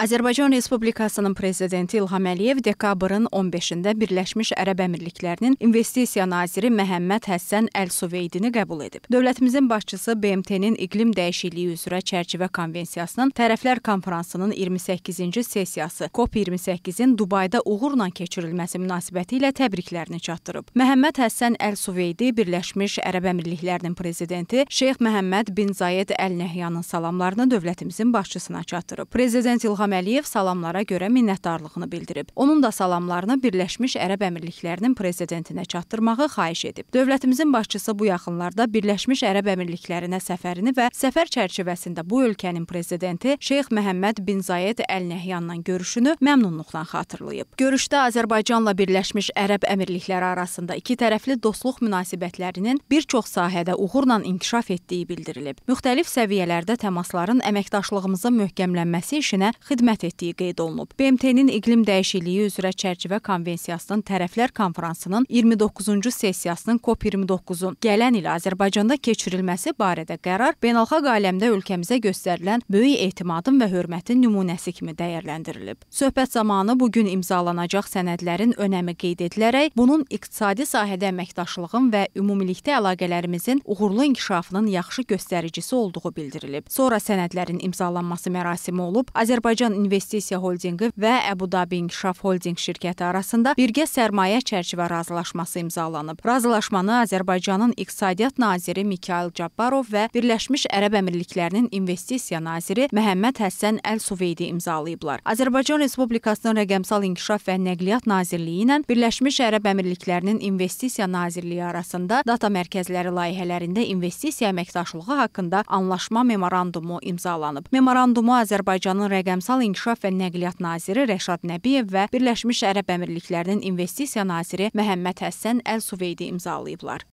Azərbaycan Respublikasının prezidenti İlham Əliyev dekabrın 15-də Birləşmiş Ərəb Əmirliklərinin investisiya naziri Məhəmməd Həssən Əl-Suveydini qəbul edib. Dövlətimizin başçısı BMT-nin iqlim dəyişikliyi üzrə çərçivə konvensiyasının tərəflər konfransının 28-ci sessiyası COP28-in Dubayda uğurla keçirilməsi münasibətilə təbriklərini çatdırıb. Məhəmməd Həssən Əl-Suveydi Birləşmiş Ərəb Əmirliklərinin prezidenti Şeyx Məhəmməd bin Zayed Əl-Nəhyanın salamlarını dövlətimizin başçısına çatdırıb. Prezident İlham İlham Əliyev salamlara görə minnətdarlığını bildirib. Onun da salamlarını Birləşmiş Ərəb Əmirliklərinin prezidentinə çatdırmağı xahiş edib. Dövlətimizin başçısı bu yaxınlarda Birləşmiş Ərəb Əmirliklərinə səfərini və səfər çərçivəsində bu ölkənin prezidenti Şeyx Məhəmməd bin Zayed Əl Nəhyanla görüşünü məmnunluqla xatırlayıb. Görüşdə Azərbaycanla Birləşmiş Ərəb Əmirlikləri arasında iki tərəfli dostluq münasibətlərinin bir çox sahədə uğurla inkişaf etdiyi bildirilib. Müxtəlif səviyyələrdə təmasların əməkdaşlığımızın möhkəmlənməsi işinə xidmət xidmət etdiyi qeyd olunub. BMT-nin iqlim dəyişikliyi üzrə çərçivə konvensiyasının tərəflər konfransının 29-cu sessiyasının COP29-u gələn il Azərbaycanda keçirilməsi barədə qərar beynəlxalq aləmdə ölkəmizə göstərilən böyük etimadın və hörmətin nümunəsi kimi dəyərləndirilib. Söhbət zamanı bu gün imzalanacaq sənədlərin önəmi qeyd edilərək bunun iqtisadi sahədə əməkdaşlığın və ümumilikdə əlaqələrimizin uğurlu inkişafının yaxşı göstəricisi olduğu bildirilib. Sonra sənədlərin imzalanması mərasimi olub, Azərbaycan London İnvestisiya Holdinqi və Əbu Dabi İnkişaf Holdinq şirkəti arasında birgə sərmayə çərçivə razılaşması imzalanıb. Razılaşmanı Azərbaycanın İqtisadiyyat naziri Mikayıl Cabbarov və Birləşmiş Ərəb Əmirliklərinin investisiya naziri Məhəmməd Həssən Əl-Suveydi imzalayıblar. Azərbaycan Respublikasının Rəqəmsal İnkişaf və Nəqliyyat Nazirliyi ilə Birləşmiş Ərəb Əmirliklərinin İnvestisiya Nazirliyi arasında data mərkəzləri layihələrində investisiya əməkdaşlığı haqqında anlaşma memorandumu imzalanıb. Memorandumu Azərbaycanın rəqəmsal Rəqəmsal İnkişaf və Nəqliyyat naziri Rəşad Nəbiyev və Birləşmiş Ərəb Əmirliklərinin investisiya naziri Məhəmməd Həssən Əl-Suveydi imzalayıblar.